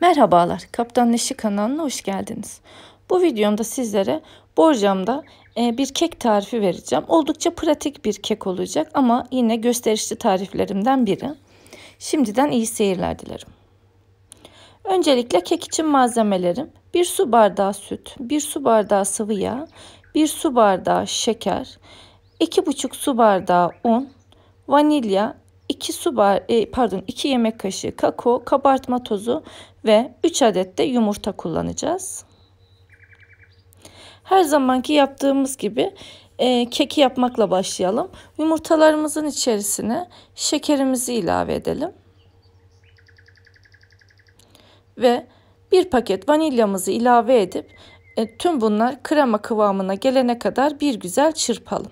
Merhabalar, Kaptan Neşi kanalına hoş geldiniz. Bu videomda sizlere borcamda e, bir kek tarifi vereceğim. Oldukça pratik bir kek olacak ama yine gösterişli tariflerimden biri. Şimdiden iyi seyirler dilerim. Öncelikle kek için malzemelerim 1 su bardağı süt, 1 su bardağı sıvı yağ, 1 su bardağı şeker, 2,5 su bardağı un, vanilya, 2 su bar e, pardon 2 yemek kaşığı kakao, kabartma tozu ve 3 adet de yumurta kullanacağız. Her zamanki yaptığımız gibi e, keki yapmakla başlayalım. Yumurtalarımızın içerisine şekerimizi ilave edelim. Ve bir paket vanilyamızı ilave edip e, tüm bunlar krema kıvamına gelene kadar bir güzel çırpalım.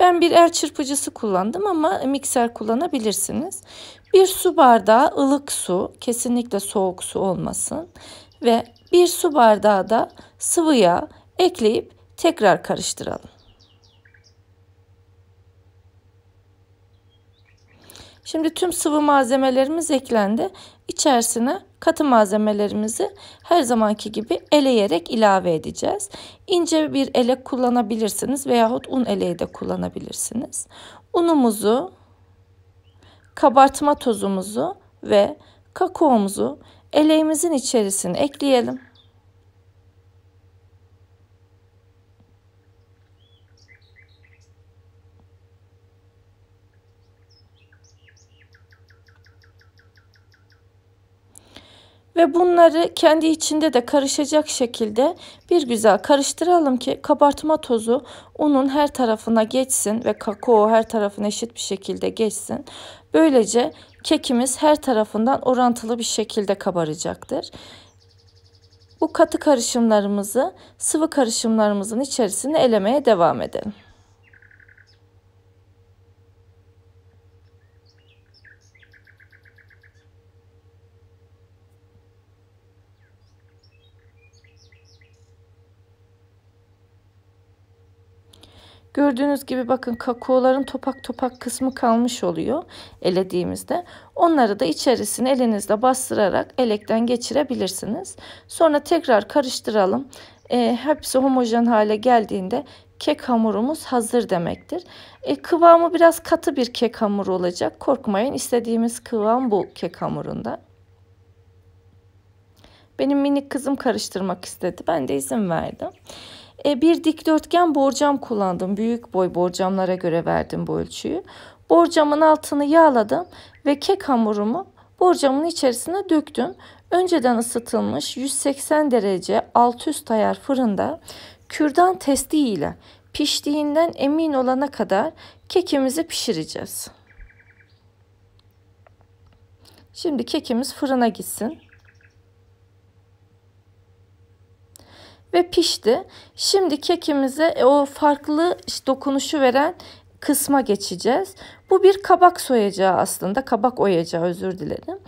Ben bir el er çırpıcısı kullandım ama mikser kullanabilirsiniz. Bir su bardağı ılık su, kesinlikle soğuk su olmasın. Ve bir su bardağı da sıvı yağ ekleyip tekrar karıştıralım. Şimdi tüm sıvı malzemelerimiz eklendi. İçerisine katı malzemelerimizi her zamanki gibi eleyerek ilave edeceğiz. İnce bir elek kullanabilirsiniz veyahut un eleği de kullanabilirsiniz. Unumuzu, kabartma tozumuzu ve kakaomuzu eleğimizin içerisine ekleyelim. Ve bunları kendi içinde de karışacak şekilde bir güzel karıştıralım ki kabartma tozu unun her tarafına geçsin ve kakao her tarafına eşit bir şekilde geçsin. Böylece kekimiz her tarafından orantılı bir şekilde kabaracaktır. Bu katı karışımlarımızı sıvı karışımlarımızın içerisine elemeye devam edelim. Gördüğünüz gibi bakın kakaoların topak topak kısmı kalmış oluyor elediğimizde. Onları da içerisine elinizle bastırarak elekten geçirebilirsiniz. Sonra tekrar karıştıralım. E, hepsi homojen hale geldiğinde kek hamurumuz hazır demektir. E, kıvamı biraz katı bir kek hamuru olacak. Korkmayın istediğimiz kıvam bu kek hamurunda. Benim minik kızım karıştırmak istedi. Ben de izin verdim e, bir dikdörtgen borcam kullandım. Büyük boy borcamlara göre verdim bu ölçüyü. Borcamın altını yağladım ve kek hamurumu borcamın içerisine döktüm. Önceden ısıtılmış 180 derece alt üst ayar fırında kürdan testi ile piştiğinden emin olana kadar kekimizi pişireceğiz. Şimdi kekimiz fırına gitsin. ve pişti. Şimdi kekimize e, o farklı dokunuşu veren kısma geçeceğiz. Bu bir kabak soyacağı aslında. Kabak oyacağı özür dilerim.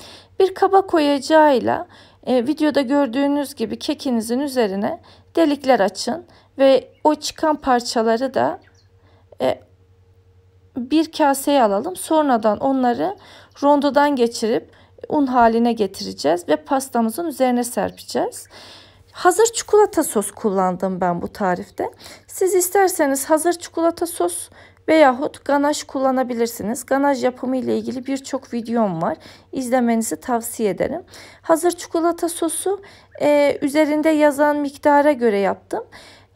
Bir kabak oyacağıyla e, videoda gördüğünüz gibi kekinizin üzerine delikler açın ve o çıkan parçaları da e, bir kaseye alalım. Sonradan onları rondodan geçirip un haline getireceğiz ve pastamızın üzerine serpeceğiz. Hazır çikolata sos kullandım ben bu tarifte. Siz isterseniz hazır çikolata sos veyahut ganaj kullanabilirsiniz. Ganaj yapımı ile ilgili birçok videom var. İzlemenizi tavsiye ederim. Hazır çikolata sosu e, üzerinde yazan miktara göre yaptım.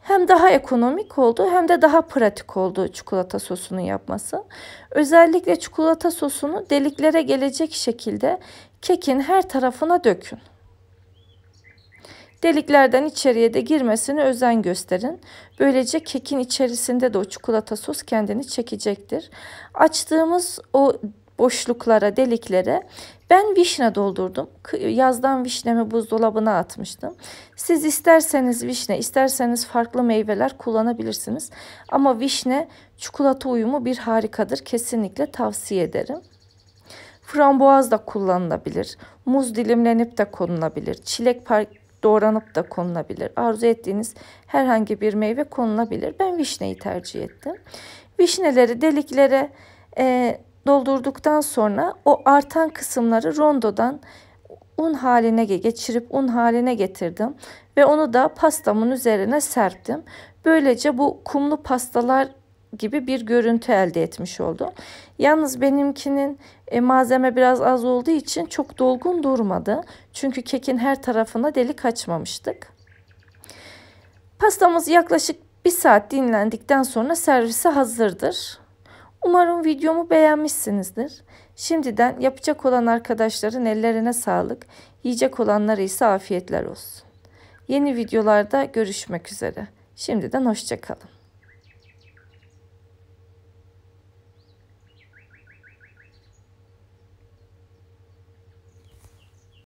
Hem daha ekonomik oldu hem de daha pratik oldu çikolata sosunu yapması. Özellikle çikolata sosunu deliklere gelecek şekilde kekin her tarafına dökün. Deliklerden içeriye de girmesine özen gösterin. Böylece kekin içerisinde de o çikolata sos kendini çekecektir. Açtığımız o boşluklara, deliklere ben vişne doldurdum. Yazdan vişnemi buzdolabına atmıştım. Siz isterseniz vişne, isterseniz farklı meyveler kullanabilirsiniz. Ama vişne çikolata uyumu bir harikadır. Kesinlikle tavsiye ederim. Frambuaz da kullanılabilir. Muz dilimlenip de konulabilir. Çilek doğranıp da konulabilir. Arzu ettiğiniz herhangi bir meyve konulabilir. Ben vişneyi tercih ettim. Vişneleri deliklere e, doldurduktan sonra o artan kısımları rondodan un haline geçirip un haline getirdim ve onu da pastamın üzerine serptim. Böylece bu kumlu pastalar gibi bir görüntü elde etmiş oldum. Yalnız benimkinin e, malzeme biraz az olduğu için çok dolgun durmadı. Çünkü kekin her tarafına delik açmamıştık. Pastamız yaklaşık bir saat dinlendikten sonra servise hazırdır. Umarım videomu beğenmişsinizdir. Şimdiden yapacak olan arkadaşların ellerine sağlık, yiyecek olanlara ise afiyetler olsun. Yeni videolarda görüşmek üzere. Şimdiden hoşçakalın.